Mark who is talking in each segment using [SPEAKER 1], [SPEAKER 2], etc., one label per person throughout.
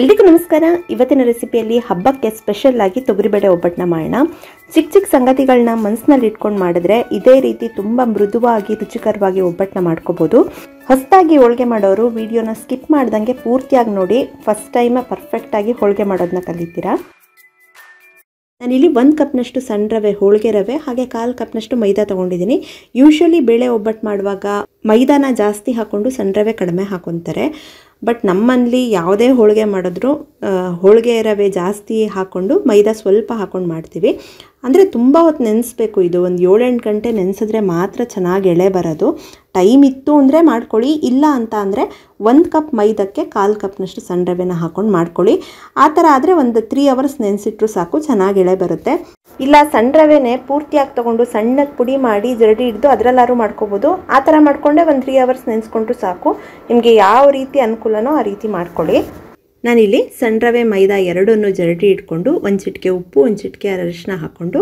[SPEAKER 1] ಎಲ್ರಿಗೂ ನಮಸ್ಕಾರ ಇವತ್ತಿನ ರೆಸಿಪಿಯಲ್ಲಿ ಹಬ್ಬಕ್ಕೆ ಸ್ಪೆಷಲ್ ಆಗಿ ತೊಗರಿಬೇಳೆ ಒಬ್ಬಟ್ಟನ್ನ ಮಾಡೋಣ ಚಿಕ್ಕ ಚಿಕ್ಕ ಸಂಗತಿಗಳನ್ನ ಮನಸ್ಸಿನಲ್ಲಿ ಇಟ್ಕೊಂಡು ಮಾಡಿದ್ರೆ ಇದೇ ರೀತಿ ತುಂಬ ಮೃದುವಾಗಿ ರುಚಿಕರವಾಗಿ ಒಬ್ಬಟ್ಟನ್ನ ಮಾಡ್ಕೋಬಹುದು ಹೊಸದಾಗಿ ಹೋಳಿಗೆ ಮಾಡೋರು ವಿಡಿಯೋನ ಸ್ಕಿಪ್ ಮಾಡ್ದಂಗೆ ಪೂರ್ತಿಯಾಗಿ ನೋಡಿ ಫಸ್ಟ್ ಟೈಮ್ ಪರ್ಫೆಕ್ಟ್ ಆಗಿ ಹೋಳಿಗೆ ಮಾಡೋದನ್ನ ಕಲಿತೀರಾ ನಾನಿಲ್ಲಿ ಒಂದು ಕಪ್ನಷ್ಟು ಸಣ್ಣ ರವೆ ಹೋಳಿಗೆ ರವೆ ಹಾಗೆ ಕಾಲು ಕಪ್ನಷ್ಟು ಮೈದಾ ತೊಗೊಂಡಿದ್ದೀನಿ ಯೂಶ್ವಲಿ ಬೇಳೆ ಒಬ್ಬಟ್ಟು ಮಾಡುವಾಗ ಮೈದಾನ ಜಾಸ್ತಿ ಹಾಕ್ಕೊಂಡು ಸಣ್ಣ ರವೆ ಕಡಿಮೆ ಹಾಕೊತಾರೆ ಬಟ್ ನಮ್ಮಲ್ಲಿ ಯಾವುದೇ ಹೋಳಿಗೆ ಮಾಡಿದ್ರು ಹೋಳಿಗೆ ರವೆ ಜಾಸ್ತಿ ಹಾಕ್ಕೊಂಡು ಮೈದಾ ಸ್ವಲ್ಪ ಹಾಕ್ಕೊಂಡು ಮಾಡ್ತೀವಿ ಅಂದರೆ ತುಂಬ ಹೊತ್ತು ನೆನೆಸ್ಬೇಕು ಇದು ಒಂದು ಏಳೆಂಟು ಗಂಟೆ ನೆನೆಸಿದ್ರೆ ಮಾತ್ರ ಚೆನ್ನಾಗಿ ಎಳೆ ಬರೋದು ಟೈಮ್ ಇತ್ತು ಅಂದರೆ ಮಾಡ್ಕೊಳ್ಳಿ ಇಲ್ಲ ಅಂತ ಅಂದರೆ ಒಂದು ಕಪ್ ಮೈದಕ್ಕೆ ಕಾಲು ಕಪ್ನಷ್ಟು ಸಣ್ಣ ರವೆನ ಹಾಕ್ಕೊಂಡು ಮಾಡ್ಕೊಳ್ಳಿ ಆ ಥರ ಆದರೆ ಒಂದು ತ್ರೀ ಅವರ್ಸ್ ನೆನೆಸಿಟ್ರು ಸಾಕು ಚೆನ್ನಾಗಿ ಎಳೆ ಬರುತ್ತೆ ಇಲ್ಲ ಸಣ್ಣ ರವೆನೇ ಪೂರ್ತಿಯಾಗಿ ತೊಗೊಂಡು ಸಣ್ಣಕ್ಕೆ ಪುಡಿ ಮಾಡಿ ಜರಡಿ ಹಿಡಿದು ಅದರಲ್ಲಾರು ಮಾಡ್ಕೋಬೋದು ಆ ಥರ ಮಾಡಿಕೊಂಡೆ ಒಂದು ತ್ರೀ ಅವರ್ಸ್ ನೆನೆಸ್ಕೊಂಡ್ರು ಸಾಕು ನಿಮಗೆ ಯಾವ ರೀತಿ ಅನುಕೂಲನೋ ಆ ರೀತಿ ಮಾಡ್ಕೊಳ್ಳಿ ನಾನಿಲ್ಲಿ ಸಣ್ಣ ರವೆ ಮೈದಾ ಎರಡನ್ನು ಜರಡಿ ಇಟ್ಕೊಂಡು ಒಂದು ಚಿಟಿಕೆ ಉಪ್ಪು ಒಂದು ಚಿಟಿಕೆ ಅರಶಿನ ಹಾಕ್ಕೊಂಡು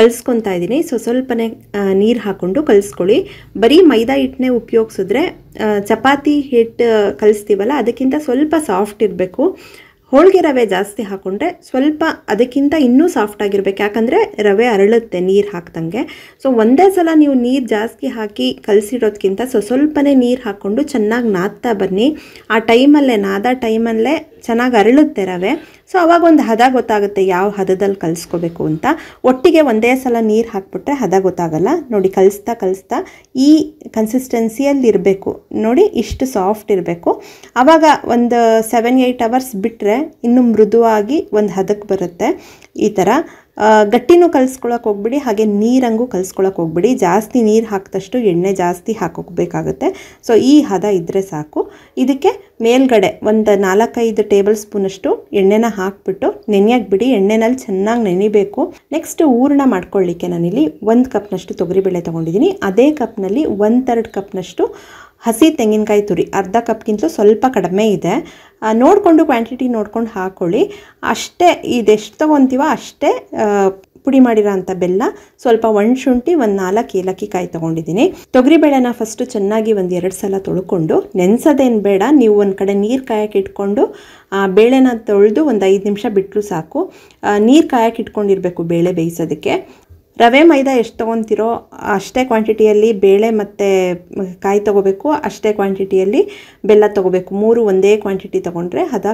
[SPEAKER 1] ಕಲಿಸ್ಕೊತಾ ಇದ್ದೀನಿ ಸೊ ಸ್ವಲ್ಪನೇ ನೀರು ಹಾಕ್ಕೊಂಡು ಕಲಿಸ್ಕೊಳ್ಳಿ ಬರೀ ಮೈದಾ ಹಿಟ್ಟನ್ನೇ ಉಪಯೋಗಿಸಿದ್ರೆ ಚಪಾತಿ ಹಿಟ್ಟು ಕಲಿಸ್ತೀವಲ್ಲ ಅದಕ್ಕಿಂತ ಸ್ವಲ್ಪ ಸಾಫ್ಟ್ ಇರಬೇಕು ಹೋಳಿಗೆ ರವೆ ಜಾಸ್ತಿ ಹಾಕೊಂಡ್ರೆ ಸ್ವಲ್ಪ ಅದಕ್ಕಿಂತ ಇನ್ನೂ ಸಾಫ್ಟ್ ಆಗಿರ್ಬೇಕು ಯಾಕಂದರೆ ರವೆ ಅರಳುತ್ತೆ ನೀರು ಹಾಕ್ದಂಗೆ ಸೊ ಒಂದೇ ಸಲ ನೀವು ನೀರು ಜಾಸ್ತಿ ಹಾಕಿ ಕಲಸಿಡೋದ್ಕಿಂತ ಸೊ ಸ್ವಲ್ಪನೇ ನೀರು ಹಾಕ್ಕೊಂಡು ಚೆನ್ನಾಗಿ ನಾದ್ತಾ ಬನ್ನಿ ಆ ಟೈಮಲ್ಲೇ ನಾದ ಟೈಮಲ್ಲೇ ಚೆನ್ನಾಗಿ ಅರಳುತ್ತೆ ರವೆ ಸೊ ಅವಾಗ ಒಂದು ಹದ ಗೊತ್ತಾಗುತ್ತೆ ಯಾವ ಹದದಲ್ಲಿ ಕಲಿಸ್ಕೋಬೇಕು ಅಂತ ಒಟ್ಟಿಗೆ ಒಂದೇ ಸಲ ನೀರು ಹಾಕ್ಬಿಟ್ರೆ ಹದ ಗೊತ್ತಾಗಲ್ಲ ನೋಡಿ ಕಲಿಸ್ತಾ ಕಲಿಸ್ತಾ ಈ ಕನ್ಸಿಸ್ಟೆನ್ಸಿಯಲ್ಲಿ ಇರಬೇಕು ನೋಡಿ ಇಷ್ಟು ಸಾಫ್ಟ್ ಇರಬೇಕು ಆವಾಗ ಒಂದು ಸೆವೆನ್ ಏಯ್ಟ್ ಅವರ್ಸ್ ಬಿಟ್ಟರೆ ಇನ್ನೂ ಮೃದುವಾಗಿ ಒಂದು ಹದಕ್ಕೆ ಬರುತ್ತೆ ಈ ಥರ ಗಟ್ಟಿನೂ ಕಲಿಸ್ಕೊಳಕ್ಕೆ ಹೋಗ್ಬಿಡಿ ಹಾಗೆ ನೀರಂಗೂ ಕಲಿಸ್ಕೊಳಕ್ಕೆ ಹೋಗ್ಬಿಡಿ ಜಾಸ್ತಿ ನೀರು ಹಾಕಿದಷ್ಟು ಎಣ್ಣೆ ಜಾಸ್ತಿ ಹಾಕೋಕ್ಬೇಕಾಗುತ್ತೆ ಸೊ ಈ ಹದ ಇದ್ದರೆ ಸಾಕು ಇದಕ್ಕೆ ಮೇಲ್ಗಡೆ ಒಂದು ನಾಲ್ಕೈದು ಟೇಬಲ್ ಸ್ಪೂನಷ್ಟು ಎಣ್ಣೆನ ಹಾಕ್ಬಿಟ್ಟು ನೆನೆಯಕ್ಕೆ ಬಿಡಿ ಎಣ್ಣೆನಲ್ಲಿ ಚೆನ್ನಾಗಿ ನೆನಿಬೇಕು ನೆಕ್ಸ್ಟ್ ಹೂರಣ ಮಾಡ್ಕೊಳ್ಳಿಕ್ಕೆ ನಾನಿಲ್ಲಿ ಒಂದು ಕಪ್ನಷ್ಟು ತೊಗರಿಬೇಳೆ ತೊಗೊಂಡಿದ್ದೀನಿ ಅದೇ ಕಪ್ನಲ್ಲಿ ಒಂದು ತರ್ಡ್ ಕಪ್ನಷ್ಟು ಹಸಿ ತೆಂಗಿನಕಾಯಿ ತುರಿ ಅರ್ಧ ಕಪ್ಗಿಂತಲೂ ಸ್ವಲ್ಪ ಕಡಿಮೆ ಇದೆ ನೋಡಿಕೊಂಡು ಕ್ವಾಂಟಿಟಿ ನೋಡ್ಕೊಂಡು ಹಾಕ್ಕೊಳ್ಳಿ ಅಷ್ಟೇ ಇದೆಷ್ಟು ತೊಗೊತೀವೋ ಅಷ್ಟೇ ಪುಡಿ ಮಾಡಿರೋ ಅಂಥ ಬೆಲ್ಲ ಸ್ವಲ್ಪ ಒಂದು ಶುಂಠಿ ಒಂದು ನಾಲ್ಕು ಏಲಕ್ಕಿ ಕಾಯಿ ತೊಗೊಂಡಿದ್ದೀನಿ ತೊಗರಿಬೇಳೆನ ಫಸ್ಟು ಚೆನ್ನಾಗಿ ಒಂದು ಎರಡು ಸಲ ತೊಳ್ಕೊಂಡು ನೆನೆಸೋದೇನು ಬೇಡ ನೀವು ಒಂದು ಕಡೆ ನೀರು ಕಾಯಕ್ಕೆ ಇಟ್ಕೊಂಡು ಆ ಬೇಳೆನ ತೊಳೆದು ಒಂದು ಐದು ನಿಮಿಷ ಬಿಟ್ಟರು ಸಾಕು ನೀರು ಕಾಯಕ್ಕೆ ಇಟ್ಕೊಂಡಿರಬೇಕು ಬೇಳೆ ಬೇಯಿಸೋದಕ್ಕೆ ರವೆ ಮೈದಾ ಎಷ್ಟು ತೊಗೊತಿರೋ ಅಷ್ಟೇ ಕ್ವಾಂಟಿಟಿಯಲ್ಲಿ ಬೇಳೆ ಮತ್ತು ಕಾಯಿ ತೊಗೋಬೇಕು ಅಷ್ಟೇ ಕ್ವಾಂಟಿಟಿಯಲ್ಲಿ ಬೆಲ್ಲ ತೊಗೋಬೇಕು ಮೂರು ಒಂದೇ ಕ್ವಾಂಟಿಟಿ ತೊಗೊಂಡ್ರೆ ಹದ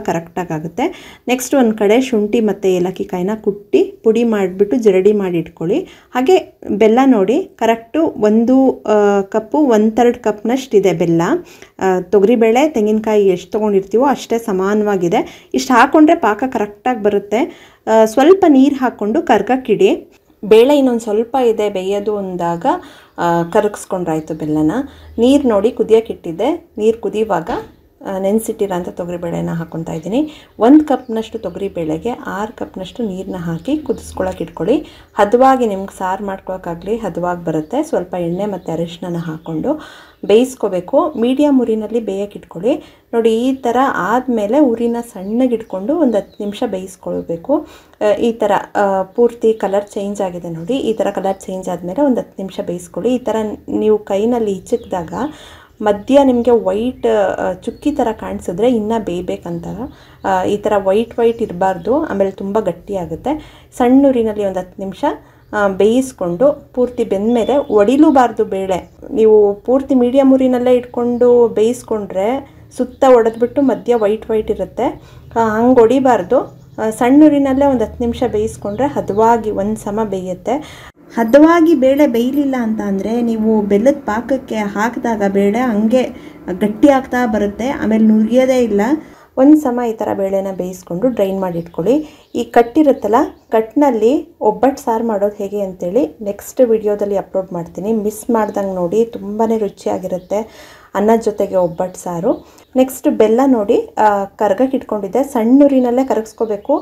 [SPEAKER 1] ಆಗುತ್ತೆ ನೆಕ್ಸ್ಟ್ ಒಂದು ಕಡೆ ಶುಂಠಿ ಮತ್ತು ಏಲಕ್ಕಿ ಕಾಯಿನ ಕುಟ್ಟಿ ಪುಡಿ ಮಾಡಿಬಿಟ್ಟು ಜರಡಿ ಮಾಡಿ ಇಟ್ಕೊಳ್ಳಿ ಹಾಗೆ ಬೆಲ್ಲ ನೋಡಿ ಕರೆಕ್ಟು ಒಂದು ಕಪ್ಪು ಥರ್ಡ್ ಕಪ್ನಷ್ಟಿದೆ ಬೆಲ್ಲ ತೊಗರಿಬೇಳೆ ತೆಂಗಿನಕಾಯಿ ಎಷ್ಟು ತೊಗೊಂಡಿರ್ತೀವೋ ಅಷ್ಟೇ ಸಮಾನವಾಗಿದೆ ಇಷ್ಟು ಹಾಕ್ಕೊಂಡ್ರೆ ಪಾಕ ಕರೆಕ್ಟಾಗಿ ಬರುತ್ತೆ ಸ್ವಲ್ಪ ನೀರು ಹಾಕ್ಕೊಂಡು ಕರ್ಗಕ್ಕಿಡಿ ಬೇಳೆ ಇನ್ನೊಂದು ಸ್ವಲ್ಪ ಇದೆ ಬೇಯೋದು ಅಂದಾಗ ಕರಗಿಸ್ಕೊಂಡ್ರಾಯ್ತು ಬೆಲ್ಲನ ನೀರು ನೋಡಿ ಕುದಿಯೋಕ್ಕಿಟ್ಟಿದ್ದೆ ನೀರು ಕುದಿಯುವಾಗ ನೆನೆಸಿಟ್ಟಿರೋಂಥ ತೊಗರಿಬೇಳೆನ ಹಾಕ್ಕೊತಾ ಇದ್ದೀನಿ ಒಂದು ಕಪ್ನಷ್ಟು ತೊಗರಿಬೇಳೆಗೆ ಆರು ಕಪ್ನಷ್ಟು ನೀರನ್ನ ಹಾಕಿ ಕುದಿಸ್ಕೊಳಕ್ಕೆ ಇಟ್ಕೊಳ್ಳಿ ಹದವಾಗಿ ನಿಮ್ಗೆ ಸಾರು ಮಾಡ್ಕೊಳಕ್ಕಾಗಲಿ ಹದವಾಗಿ ಬರುತ್ತೆ ಸ್ವಲ್ಪ ಎಣ್ಣೆ ಮತ್ತು ಅರಿಶಿನ ಹಾಕ್ಕೊಂಡು ಬೇಯಿಸ್ಕೋಬೇಕು ಮೀಡಿಯಮ್ ಉರಿನಲ್ಲಿ ಬೇಯಕ್ಕೆ ಇಟ್ಕೊಳ್ಳಿ ನೋಡಿ ಈ ಥರ ಆದಮೇಲೆ ಉರಿನ ಸಣ್ಣಗೆ ಇಟ್ಕೊಂಡು ಒಂದು ಹತ್ತು ನಿಮಿಷ ಬೇಯಿಸ್ಕೊಳ್ಬೇಕು ಈ ಥರ ಪೂರ್ತಿ ಕಲರ್ ಚೇಂಜ್ ಆಗಿದೆ ನೋಡಿ ಈ ಥರ ಕಲರ್ ಚೇಂಜ್ ಆದಮೇಲೆ ಒಂದು ಹತ್ತು ನಿಮಿಷ ಬೇಯಿಸ್ಕೊಳ್ಳಿ ಈ ಥರ ನೀವು ಕೈನಲ್ಲಿ ಹಿಚ್ಚಿಕ್ದಾಗ ಮಧ್ಯ ನಿಮಗೆ ವೈಟ್ ಚುಕ್ಕಿ ಥರ ಕಾಣಿಸಿದ್ರೆ ಇನ್ನೂ ಬೇಯಬೇಕಂತ ಈ ಥರ ವೈಟ್ ವೈಟ್ ಇರಬಾರ್ದು ಆಮೇಲೆ ತುಂಬ ಗಟ್ಟಿಯಾಗುತ್ತೆ ಸಣ್ಣೂರಿನಲ್ಲಿ ಒಂದು ಹತ್ತು ನಿಮಿಷ ಬೇಯಿಸ್ಕೊಂಡು ಪೂರ್ತಿ ಬೆಂದಮೇಲೆ ಒಡಿಲೂಬಾರ್ದು ಬೇಳೆ ನೀವು ಪೂರ್ತಿ ಮೀಡಿಯಮ್ ಉರಿನಲ್ಲೇ ಇಟ್ಕೊಂಡು ಬೇಯಿಸ್ಕೊಂಡ್ರೆ ಸುತ್ತ ಒಡೆದ್ಬಿಟ್ಟು ಮಧ್ಯ ವೈಟ್ ವೈಟ್ ಇರುತ್ತೆ ಹಂಗೆ ಒಡಿಬಾರ್ದು ಸಣ್ಣ ಉರಿನಲ್ಲೇ ಒಂದು ಹತ್ತು ನಿಮಿಷ ಬೇಯಿಸ್ಕೊಂಡ್ರೆ ಹದವಾಗಿ ಒಂದು ಸಮ ಬೇಯುತ್ತೆ ಹದವಾಗಿ ಬೇಳೆ ಬೇಯಲಿಲ್ಲ ಅಂತ ಅಂದರೆ ನೀವು ಬೆಲ್ಲದ ಪಾಕಕ್ಕೆ ಹಾಕಿದಾಗ ಬೇಳೆ ಹಂಗೆ ಗಟ್ಟಿ ಆಗ್ತಾ ಬರುತ್ತೆ ಆಮೇಲೆ ನುರಿಯೋದೇ ಇಲ್ಲ ಒಂದು ಸಮ ಈ ಥರ ಬೇಳೆನ ಬೇಯಿಸ್ಕೊಂಡು ಡ್ರೈನ್ ಮಾಡಿ ಇಟ್ಕೊಳ್ಳಿ ಈ ಕಟ್ಟಿರುತ್ತಲ್ಲ ಕಟ್ನಲ್ಲಿ ಒಬ್ಬಟ್ಟು ಸಾರು ಮಾಡೋದು ಹೇಗೆ ಅಂತೇಳಿ ನೆಕ್ಸ್ಟ್ ವಿಡಿಯೋದಲ್ಲಿ ಅಪ್ಲೋಡ್ ಮಾಡ್ತೀನಿ ಮಿಸ್ ಮಾಡ್ದಂಗೆ ನೋಡಿ ತುಂಬಾ ರುಚಿಯಾಗಿರುತ್ತೆ ಅನ್ನ ಜೊತೆಗೆ ಒಬ್ಬಟ್ಟು ಸಾರು ನೆಕ್ಸ್ಟ್ ಬೆಲ್ಲ ನೋಡಿ ಕರ್ಗಕ್ಕೆ ಇಟ್ಕೊಂಡಿದ್ದೆ ಸಣ್ಣ ಊರಿನಲ್ಲೇ ಕರಗಿಸ್ಕೋಬೇಕು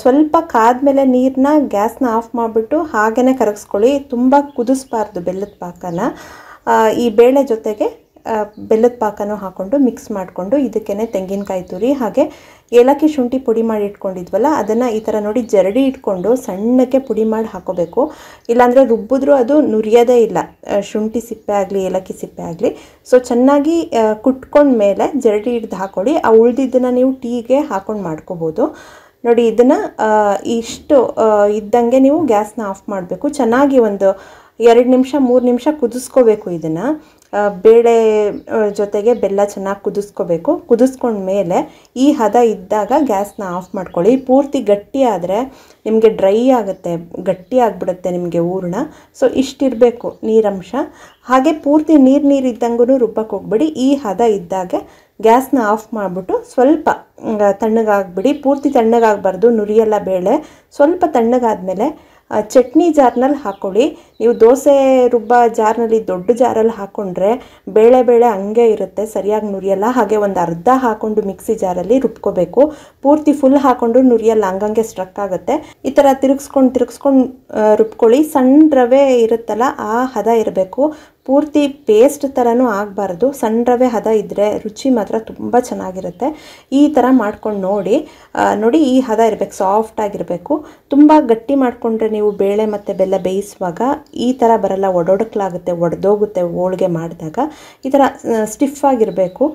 [SPEAKER 1] ಸ್ವಲ್ಪ ಕಾದ ಮೇಲೆ ನೀರನ್ನ ಗ್ಯಾಸ್ನ ಆಫ್ ಮಾಡಿಬಿಟ್ಟು ಹಾಗೇ ಕರಗಿಸ್ಕೊಳ್ಳಿ ತುಂಬ ಕುದಿಸ್ಬಾರ್ದು ಬೆಲ್ಲದ ಪಾಕನ ಈ ಬೇಳೆ ಜೊತೆಗೆ ಬೆಲ್ಲದ ಪಾಕನೂ ಹಾಕ್ಕೊಂಡು ಮಿಕ್ಸ್ ಮಾಡಿಕೊಂಡು ಇದಕ್ಕೇನೆ ತೆಂಗಿನಕಾಯಿ ತುರಿ ಹಾಗೆ ಏಲಕ್ಕಿ ಶುಂಠಿ ಪುಡಿ ಮಾಡಿ ಇಟ್ಕೊಂಡಿದ್ವಲ್ಲ ಅದನ್ನು ಈ ಥರ ನೋಡಿ ಜರಡಿ ಇಟ್ಕೊಂಡು ಸಣ್ಣಕ್ಕೆ ಪುಡಿ ಮಾಡಿ ಹಾಕೋಬೇಕು ಇಲ್ಲಾಂದರೆ ರುಬ್ಬಿದ್ರೂ ಅದು ನುರಿಯೋದೇ ಇಲ್ಲ ಶುಂಠಿ ಸಿಪ್ಪೆ ಆಗಲಿ ಏಲಕ್ಕಿ ಸಿಪ್ಪೆ ಆಗಲಿ ಸೊ ಚೆನ್ನಾಗಿ ಕುಟ್ಕೊಂಡ ಮೇಲೆ ಜರಡಿ ಹಿಡ್ದು ಹಾಕೊಳ್ಳಿ ಆ ಉಳ್ದಿದ್ದನ್ನು ನೀವು ಟೀಗೆ ಹಾಕೊಂಡು ಮಾಡ್ಕೋಬೋದು ನೋಡಿ ಇದನ್ನು ಇಷ್ಟು ಇದ್ದಂಗೆ ನೀವು ಗ್ಯಾಸ್ನ ಆಫ್ ಮಾಡಬೇಕು ಚೆನ್ನಾಗಿ ಒಂದು ಎರಡು ನಿಮಿಷ ಮೂರು ನಿಮಿಷ ಕುದಿಸ್ಕೋಬೇಕು ಇದನ್ನು ಬೇಳೆ ಜೊತೆಗೆ ಬೆಲ್ಲ ಚೆನ್ನಾಗಿ ಕುದಿಸ್ಕೋಬೇಕು ಕುದಿಸ್ಕೊಂಡ್ಮೇಲೆ ಈ ಹದ ಇದ್ದಾಗ ಗ್ಯಾಸ್ನ ಆಫ್ ಮಾಡ್ಕೊಳ್ಳಿ ಪೂರ್ತಿ ಗಟ್ಟಿ ಆದರೆ ನಿಮಗೆ ಡ್ರೈ ಆಗುತ್ತೆ ಗಟ್ಟಿ ಆಗಿಬಿಡುತ್ತೆ ನಿಮಗೆ ಹೂರಣ ಸೊ ಇಷ್ಟಿರಬೇಕು ನೀರಂಶ ಹಾಗೆ ಪೂರ್ತಿ ನೀರು ನೀರು ಇದ್ದಂಗೂ ರುಬ್ಬಕ್ಕೆ ಹೋಗ್ಬಿಡಿ ಈ ಹದ ಇದ್ದಾಗ ಗ್ಯಾಸ್ನ ಆಫ್ ಮಾಡಿಬಿಟ್ಟು ಸ್ವಲ್ಪ ತಣ್ಣಗಾಗ್ಬಿಡಿ ಪೂರ್ತಿ ತಣ್ಣಗಾಗಬಾರ್ದು ನುರಿಯೆಲ್ಲ ಬೇಳೆ ಸ್ವಲ್ಪ ತಣ್ಣಗಾದಮೇಲೆ ಚಟ್ನಿ ಜಾರ್ನಲ್ಲಿ ಹಾಕ್ಕೊಳ್ಳಿ ನೀವು ದೋಸೆ ರುಬ್ಬ ಜಾರ್ನಲ್ಲಿ ದೊಡ್ಡ ಜಾರಲ್ಲಿ ಹಾಕ್ಕೊಂಡ್ರೆ ಬೇಳೆ ಬೇಳೆ ಹಂಗೆ ಇರುತ್ತೆ ಸರಿಯಾಗಿ ನುರಿಯಲ್ಲ ಹಾಗೆ ಒಂದು ಅರ್ಧ ಹಾಕ್ಕೊಂಡು ಮಿಕ್ಸಿ ಜಾರಲ್ಲಿ ರುಬ್ಕೋಬೇಕು ಪೂರ್ತಿ ಫುಲ್ ಹಾಕ್ಕೊಂಡು ನುರಿಯಲ್ಲ ಹಂಗಂಗೆ ಸ್ಟ್ರಕ್ ಆಗುತ್ತೆ ಈ ಥರ ತಿರುಗಿಸ್ಕೊಂಡು ತಿರುಗಿಸ್ಕೊಂಡು ರುಬ್ಕೊಳ್ಳಿ ಸಣ್ಣ ರವೆ ಇರುತ್ತಲ್ಲ ಆ ಹದ ಇರಬೇಕು ಪೂರ್ತಿ ಪೇಸ್ಟ್ ಥರನೂ ಆಗಬಾರ್ದು ಸಣ್ಣ ರವೆ ಹದ ಇದ್ದರೆ ರುಚಿ ಮಾತ್ರ ತುಂಬ ಚೆನ್ನಾಗಿರುತ್ತೆ ಈ ಥರ ಮಾಡ್ಕೊಂಡು ನೋಡಿ ನೋಡಿ ಈ ಹದ ಇರಬೇಕು ಸಾಫ್ಟಾಗಿರಬೇಕು ತುಂಬ ಗಟ್ಟಿ ಮಾಡಿಕೊಂಡ್ರೆ ನೀವು ಬೇಳೆ ಮತ್ತು ಬೆಲ್ಲ ಬೇಯಿಸುವಾಗ ಈ ಥರ ಬರಲ್ಲ ಒಡೊಡಕ್ಲಾಗುತ್ತೆ ಒಡೆದೋಗುತ್ತೆ ಹೋಳಿಗೆ ಮಾಡಿದಾಗ ಈ ಥರ ಸ್ಟಿಫ್ ಆಗಿರಬೇಕು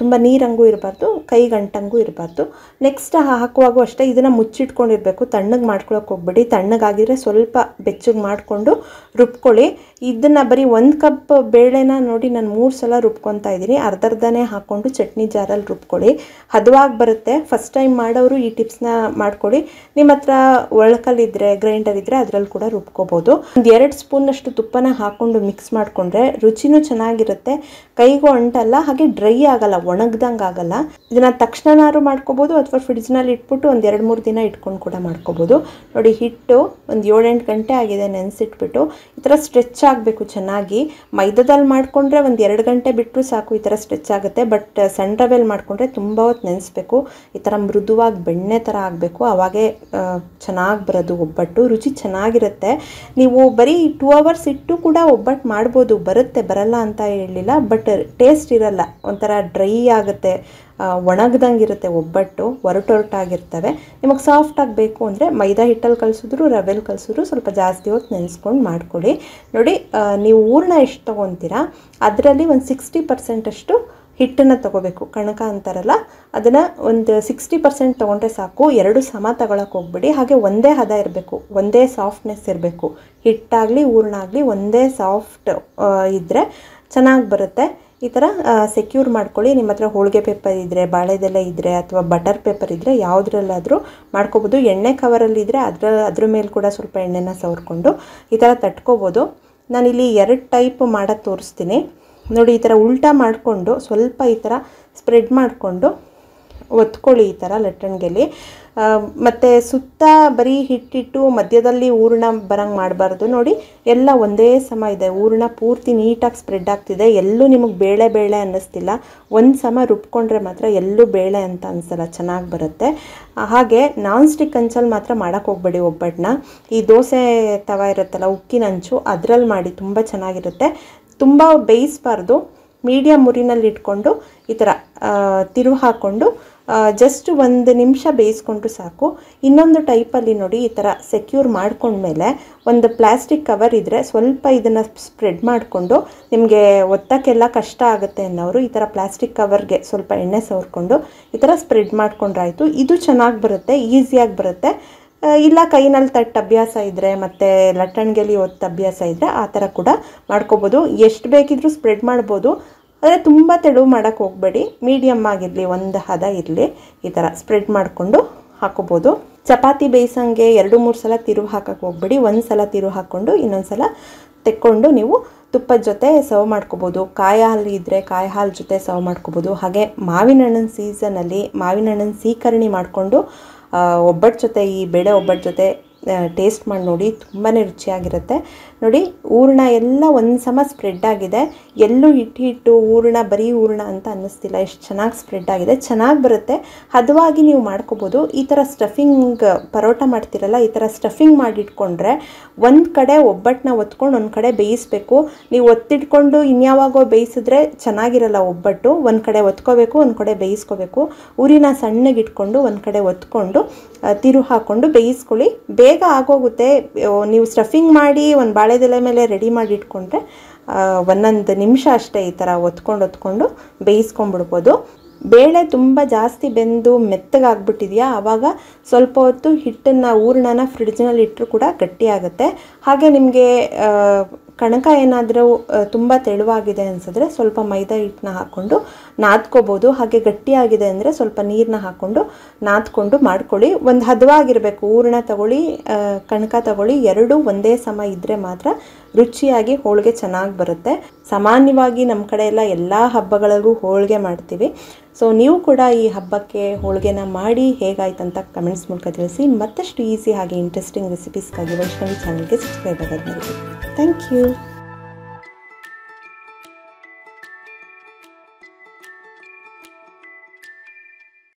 [SPEAKER 1] ತುಂಬ ನೀರಂಗೂ ಇರಬಾರ್ದು ಗಂಟಂಗೂ ಇರಬಾರ್ದು ನೆಕ್ಸ್ಟ್ ಹಾಕುವಾಗೂ ಅಷ್ಟೇ ಇದನ್ನು ಮುಚ್ಚಿಟ್ಕೊಂಡಿರಬೇಕು ತಣ್ಣಗೆ ಮಾಡ್ಕೊಳಕ್ಕೆ ಹೋಗ್ಬೇಡಿ ತಣ್ಣಗಾಗಿದ್ರೆ ಸ್ವಲ್ಪ ಬೆಚ್ಚಗೆ ಮಾಡಿಕೊಂಡು ರುಬ್ಕೊಳ್ಳಿ ಇದನ್ನು ಬರೀ ಒಂದು ಕಪ್ ಬೇಳೆನ ನೋಡಿ ನಾನು ಮೂರು ಸಲ ರುಬ್ಕೊತಾ ಇದ್ದೀನಿ ಅರ್ಧರ್ಧನೇ ಹಾಕ್ಕೊಂಡು ಚಟ್ನಿ ಜಾರಲ್ಲಿ ರುಬ್ಕೊಳ್ಳಿ ಹದವಾಗಿ ಬರುತ್ತೆ ಫಸ್ಟ್ ಟೈಮ್ ಮಾಡೋರು ಈ ಟಿಪ್ಸ್ನ ಮಾಡ್ಕೊಳ್ಳಿ ನಿಮ್ಮ ಹತ್ರ ಒಳಕಲ್ಲಿದ್ದರೆ ಗ್ರೈಂಡರ್ ಇದ್ದರೆ ಅದರಲ್ಲಿ ಕೂಡ ರುಬ್ಕೋಬೋದು ಒಂದು ಎರಡು ಸ್ಪೂನಷ್ಟು ತುಪ್ಪನ ಹಾಕ್ಕೊಂಡು ಮಿಕ್ಸ್ ಮಾಡಿಕೊಂಡ್ರೆ ರುಚಿನೂ ಚೆನ್ನಾಗಿರುತ್ತೆ ಕೈಗೂ ಅಂಟಲ್ಲ ಹಾಗೆ ಡ್ರೈ ಆಗಲ್ಲ ಒಣಗ್ದಂಗೆ ಆಗಲ್ಲ ಇದನ್ನು ತಕ್ಷಣನಾರು ಮಾಡ್ಕೋಬೋದು ಅಥವಾ ಫ್ರಿಡ್ಜ್ನಲ್ಲಿ ಇಟ್ಬಿಟ್ಟು ಒಂದು ಎರಡು ಮೂರು ದಿನ ಇಟ್ಕೊಂಡು ಕೂಡ ಮಾಡ್ಕೋಬೋದು ನೋಡಿ ಹಿಟ್ಟು ಒಂದು ಏಳೆಂಟು ಗಂಟೆ ಆಗಿದೆ ನೆನೆಸಿಟ್ಬಿಟ್ಟು ಈ ಥರ ಸ್ಟ್ರೆಚ್ ಆಗಬೇಕು ಚೆನ್ನಾಗಿ ಮೈದಾದಲ್ಲಿ ಮಾಡಿಕೊಂಡ್ರೆ ಒಂದು ಎರಡು ಗಂಟೆ ಬಿಟ್ಟು ಸಾಕು ಈ ಥರ ಸ್ಟ್ರೆಚ್ ಆಗುತ್ತೆ ಬಟ್ ಸಣ್ಣ ಮಾಡಿಕೊಂಡ್ರೆ ತುಂಬ ಹೊತ್ತು ನೆನೆಸ್ಬೇಕು ಈ ಥರ ಮೃದುವಾಗಿ ಬೆಣ್ಣೆ ಥರ ಆಗಬೇಕು ಅವಾಗೇ ಚೆನ್ನಾಗಿ ಬರೋದು ಒಬ್ಬಟ್ಟು ರುಚಿ ಚೆನ್ನಾಗಿರುತ್ತೆ ನೀವು ಬರೀ ಟೂ ಅವರ್ಸ್ ಇಟ್ಟು ಕೂಡ ಒಬ್ಬಟ್ಟು ಮಾಡ್ಬೋದು ಬರುತ್ತೆ ಬರಲ್ಲ ಅಂತ ಹೇಳಲಿಲ್ಲ ಬಟ್ ಟೇಸ್ಟ್ ಇರಲ್ಲ ಒಂಥರ ಡ್ರೈ ಆಗುತ್ತೆ ಒಣಗ್ದಂಗೆ ಇರುತ್ತೆ ಒಬ್ಬಟ್ಟು ಒರಟೊರಟಾಗಿರ್ತವೆ ನಿಮಗೆ ಸಾಫ್ಟಾಗಿ ಬೇಕು ಅಂದರೆ ಮೈದಾ ಹಿಟ್ಟಲ್ಲಿ ಕಲಿಸಿದ್ರು ರವೆಲ್ ಕಲಿಸಿದ್ರು ಸ್ವಲ್ಪ ಜಾಸ್ತಿ ಹೊತ್ತು ನೆನೆಸ್ಕೊಂಡು ಮಾಡ್ಕೊಳ್ಳಿ ನೋಡಿ ನೀವು ಊರ್ಣ ಎಷ್ಟು ತೊಗೊತೀರಾ ಅದರಲ್ಲಿ ಒಂದು ಸಿಕ್ಸ್ಟಿ ಪರ್ಸೆಂಟಷ್ಟು ಹಿಟ್ಟನ್ನು ತೊಗೋಬೇಕು ಕಣಕ ಅಂತಾರಲ್ಲ ಅದನ್ನು ಒಂದು ಸಿಕ್ಸ್ಟಿ ಪರ್ಸೆಂಟ್ ತೊಗೊಂಡ್ರೆ ಸಾಕು ಎರಡು ಸಮ ತಗೊಳಕ್ಕೆ ಹೋಗ್ಬಿಡಿ ಹಾಗೆ ಒಂದೇ ಹದ ಇರಬೇಕು ಒಂದೇ ಸಾಫ್ಟ್ನೆಸ್ ಇರಬೇಕು ಹಿಟ್ಟಾಗಲಿ ಹೂರ್ಣ ಒಂದೇ ಸಾಫ್ಟ್ ಇದ್ದರೆ ಚೆನ್ನಾಗಿ ಬರುತ್ತೆ ಈ ಥರ ಸೆಕ್ಯೂರ್ ಮಾಡ್ಕೊಳ್ಳಿ ನಿಮ್ಮ ಹತ್ರ ಹೋಳಿಗೆ ಪೇಪರ್ ಇದ್ದರೆ ಬಾಳೆದೆಲ್ಲ ಇದ್ದರೆ ಅಥವಾ ಬಟರ್ ಪೇಪರ್ ಇದ್ದರೆ ಯಾವುದ್ರಲ್ಲಾದರೂ ಮಾಡ್ಕೋಬೋದು ಎಣ್ಣೆ ಕವರಲ್ಲಿದ್ದರೆ ಅದರ ಅದ್ರ ಮೇಲೆ ಕೂಡ ಸ್ವಲ್ಪ ಎಣ್ಣೆನ ಸವರ್ಕೊಂಡು ಈ ಥರ ತಟ್ಕೋಬೋದು ನಾನಿಲ್ಲಿ ಎರಡು ಟೈಪ್ ಮಾಡೋದು ತೋರಿಸ್ತೀನಿ ನೋಡಿ ಈ ಥರ ಉಲ್ಟಾ ಮಾಡಿಕೊಂಡು ಸ್ವಲ್ಪ ಈ ಥರ ಸ್ಪ್ರೆಡ್ ಮಾಡಿಕೊಂಡು ಒತ್ಕೊಳ್ಳಿ ಈ ಥರ ಲಟ್ಟಣಿಗೆಲಿ ಮತ್ತು ಸುತ್ತ ಬರೀ ಹಿಟ್ಟಿಟ್ಟು ಮಧ್ಯದಲ್ಲಿ ಹೂರಣ ಬರಂಗೆ ಮಾಡಬಾರ್ದು ನೋಡಿ ಎಲ್ಲ ಒಂದೇ ಸಮ ಇದೆ ಹೂರಣ ಪೂರ್ತಿ ನೀಟಾಗಿ ಸ್ಪ್ರೆಡ್ ಆಗ್ತಿದೆ ಎಲ್ಲೂ ನಿಮಗೆ ಬೇಳೆ ಬೇಳೆ ಅನ್ನಿಸ್ತಿಲ್ಲ ಒಂದು ಸಮ ರುಬ್ಕೊಂಡ್ರೆ ಮಾತ್ರ ಎಲ್ಲೂ ಬೇಳೆ ಅಂತ ಅನಿಸಲ್ಲ ಚೆನ್ನಾಗಿ ಬರುತ್ತೆ ಹಾಗೆ ನಾನ್ ಸ್ಟಿಕ್ ಅಂಚಲ್ಲಿ ಮಾತ್ರ ಮಾಡೋಕ್ಕೆ ಹೋಗ್ಬೇಡಿ ಒಬ್ಬಟ್ಟನ್ನ ಈ ದೋಸೆ ತವ ಇರುತ್ತಲ್ಲ ಉಕ್ಕಿನ ಅಂಚು ಅದರಲ್ಲಿ ಮಾಡಿ ತುಂಬ ಚೆನ್ನಾಗಿರುತ್ತೆ ತುಂಬ ಬೇಯಿಸ್ಬಾರ್ದು ಮೀಡಿಯಮ್ ಮುರಿನಲ್ಲಿ ಇಟ್ಕೊಂಡು ಈ ಥರ ತಿರು ಹಾಕ್ಕೊಂಡು ಜಸ್ಟ್ ಒಂದು ನಿಮಿಷ ಬೇಯಿಸ್ಕೊಂಡ್ರು ಸಾಕು ಇನ್ನೊಂದು ಟೈಪಲ್ಲಿ ನೋಡಿ ಈ ಥರ ಸೆಕ್ಯೂರ್ ಮಾಡ್ಕೊಂಡ್ಮೇಲೆ ಒಂದು ಪ್ಲಾಸ್ಟಿಕ್ ಕವರ್ ಇದ್ದರೆ ಸ್ವಲ್ಪ ಇದನ್ನು ಸ್ಪ್ರೆಡ್ ಮಾಡಿಕೊಂಡು ನಿಮಗೆ ಒತ್ತಕ್ಕೆಲ್ಲ ಕಷ್ಟ ಆಗುತ್ತೆ ಅನ್ನೋರು ಈ ಥರ ಪ್ಲಾಸ್ಟಿಕ್ ಕವರ್ಗೆ ಸ್ವಲ್ಪ ಎಣ್ಣೆ ಸವರ್ಕೊಂಡು ಈ ಥರ ಸ್ಪ್ರೆಡ್ ಮಾಡ್ಕೊಂಡ್ರಾಯಿತು ಇದು ಚೆನ್ನಾಗಿ ಬರುತ್ತೆ ಈಸಿಯಾಗಿ ಬರುತ್ತೆ ಇಲ್ಲ ಕೈನಲ್ಲಿ ತಟ್ಟ ಅಭ್ಯಾಸ ಇದ್ದರೆ ಮತ್ತು ಲಟ್ಟಣ್ಗೆಲಿ ಒತ್ತ ಅಭ್ಯಾಸ ಇದ್ದರೆ ಆ ಥರ ಕೂಡ ಮಾಡ್ಕೋಬೋದು ಎಷ್ಟು ಬೇಕಿದ್ರೂ ಸ್ಪ್ರೆಡ್ ಮಾಡ್ಬೋದು ಅಂದರೆ ತುಂಬ ತೆಳು ಮಾಡೋಕ್ಕೆ ಹೋಗಬೇಡಿ ಮೀಡಿಯಮ್ ಆಗಿರಲಿ ಒಂದು ಹದ ಇರಲಿ ಈ ಥರ ಸ್ಪ್ರೆಡ್ ಮಾಡಿಕೊಂಡು ಹಾಕೋಬೋದು ಚಪಾತಿ ಬೇಯಿಸಂಗೆ ಎರಡು ಮೂರು ಸಲ ತಿರು ಹಾಕೋಕ್ಕೆ ಹೋಗಬೇಡಿ ಒಂದು ಸಲ ತಿರು ಹಾಕ್ಕೊಂಡು ಇನ್ನೊಂದು ಸಲ ತೆಕ್ಕೊಂಡು ನೀವು ತುಪ್ಪದ ಜೊತೆ ಸರ್ವ್ ಮಾಡ್ಕೋಬೋದು ಕಾಯಿ ಹಾಲು ಇದ್ದರೆ ಕಾಯಿ ಹಾಲು ಜೊತೆ ಸರ್ವ್ ಮಾಡ್ಕೋಬೋದು ಹಾಗೆ ಮಾವಿನ ಹಣ್ಣಿನ ಸೀಸನಲ್ಲಿ ಮಾವಿನ ಹಣ್ಣಿನ ಸೀಕರಣಿ ಮಾಡಿಕೊಂಡು ಒಬ್ಬಟ್ಟು ಜೊತೆ ಈ ಬೇಳೆ ಒಬ್ಬಟ್ಟು ಜೊತೆ ಟೇಸ್ಟ್ ಮಾಡಿ ನೋಡಿ ತುಂಬಾ ರುಚಿಯಾಗಿರುತ್ತೆ ನೋಡಿ ಹೂರಣ ಎಲ್ಲ ಒಂದು ಸಮ ಸ್ಪ್ರೆಡ್ ಆಗಿದೆ ಎಲ್ಲೂ ಇಟ್ಟು ಹಿಟ್ಟು ಹೂರಣ ಬರೀ ಹೂರಣ ಅಂತ ಅನ್ನಿಸ್ತಿಲ್ಲ ಎಷ್ಟು ಚೆನ್ನಾಗಿ ಸ್ಪ್ರೆಡ್ ಆಗಿದೆ ಚೆನ್ನಾಗಿ ಬರುತ್ತೆ ಹದವಾಗಿ ನೀವು ಮಾಡ್ಕೋಬೋದು ಈ ಥರ ಸ್ಟಫಿಂಗ್ ಪರೋಟ ಮಾಡ್ತಿರಲ್ಲ ಈ ಥರ ಸ್ಟಫಿಂಗ್ ಮಾಡಿಟ್ಕೊಂಡ್ರೆ ಒಂದು ಕಡೆ ಒಬ್ಬಟ್ಟನ್ನ ಒತ್ಕೊಂಡು ಒಂದು ಕಡೆ ಬೇಯಿಸ್ಬೇಕು ನೀವು ಒತ್ತಿಟ್ಕೊಂಡು ಇನ್ಯಾವಾಗೋ ಬೇಯಿಸಿದ್ರೆ ಚೆನ್ನಾಗಿರಲ್ಲ ಒಬ್ಬಟ್ಟು ಒಂದು ಕಡೆ ಒತ್ಕೋಬೇಕು ಒಂದು ಕಡೆ ಬೇಯಿಸ್ಕೋಬೇಕು ಸಣ್ಣಗೆ ಸಣ್ಣಗಿಟ್ಕೊಂಡು ಒಂದು ಕಡೆ ಒತ್ಕೊಂಡು ತಿರು ಹಾಕ್ಕೊಂಡು ಬೇಯಿಸ್ಕೊಳ್ಳಿ ಬೇಗ ಬೇಗ ಆಗೋಗುತ್ತೆ ನೀವು ಸ್ಟಫಿಂಗ್ ಮಾಡಿ ಒಂದು ಬಾಳೆದೆಲೆ ಮೇಲೆ ರೆಡಿ ಮಾಡಿ ಇಟ್ಕೊಂಡ್ರೆ ಒಂದೊಂದು ನಿಮಿಷ ಅಷ್ಟೇ ಈ ಥರ ಒತ್ಕೊಂಡು ಒತ್ಕೊಂಡು ಬೇಯಿಸ್ಕೊಂಡ್ಬಿಡ್ಬೋದು ಬೇಳೆ ತುಂಬ ಜಾಸ್ತಿ ಬೆಂದು ಮೆತ್ತಗಾಗ್ಬಿಟ್ಟಿದೆಯಾ ಆವಾಗ ಸ್ವಲ್ಪ ಹೊತ್ತು ಹಿಟ್ಟನ್ನು ಊರ್ಣನ ಫ್ರಿಡ್ಜ್ನಲ್ಲಿ ಇಟ್ಟರೂ ಕೂಡ ಗಟ್ಟಿಯಾಗುತ್ತೆ ಹಾಗೆ ನಿಮಗೆ ಕಣಕ ಏನಾದರೂ ತುಂಬ ತೆಳುವಾಗಿದೆ ಅನಿಸಿದ್ರೆ ಸ್ವಲ್ಪ ಮೈದಾ ಹಿಟ್ಟನ್ನ ಹಾಕ್ಕೊಂಡು ನಾದ್ಕೋಬೋದು ಹಾಗೆ ಗಟ್ಟಿಯಾಗಿದೆ ಅಂದರೆ ಸ್ವಲ್ಪ ನೀರನ್ನ ಹಾಕ್ಕೊಂಡು ನಾದ್ಕೊಂಡು ಮಾಡ್ಕೊಳ್ಳಿ ಒಂದು ಹದವಾಗಿರಬೇಕು ಹೂರಣ ತಗೊಳ್ಳಿ ಕಣಕ ತಗೊಳ್ಳಿ ಎರಡೂ ಒಂದೇ ಸಮ ಇದ್ದರೆ ಮಾತ್ರ ರುಚಿಯಾಗಿ ಹೋಳಿಗೆ ಚೆನ್ನಾಗಿ ಬರುತ್ತೆ ಸಾಮಾನ್ಯವಾಗಿ ನಮ್ಮ ಕಡೆ ಎಲ್ಲ ಎಲ್ಲ ಹಬ್ಬಗಳಿಗೂ ಹೋಳಿಗೆ ಮಾಡ್ತೀವಿ ಸೊ ನೀವು ಕೂಡ ಈ ಹಬ್ಬಕ್ಕೆ ಹೋಳಿಗೆನ ಮಾಡಿ ಹೇಗಾಯ್ತು ಅಂತ ಕಮೆಂಟ್ಸ್ ಮೂಲಕ ತಿಳಿಸಿ ಮತ್ತಷ್ಟು ಈಸಿ ಹಾಗೆ ಇಂಟ್ರೆಸ್ಟಿಂಗ್ ರೆಸಿಪೀಸ್ಗಾಗಿ ವೈಷ್ಣವಿ ಚಾನಲ್ಗೆ ಸಬ್ಸ್ಕ್ರೈಬ್ ಆಗೋದು ಥ್ಯಾಂಕ್ ಯು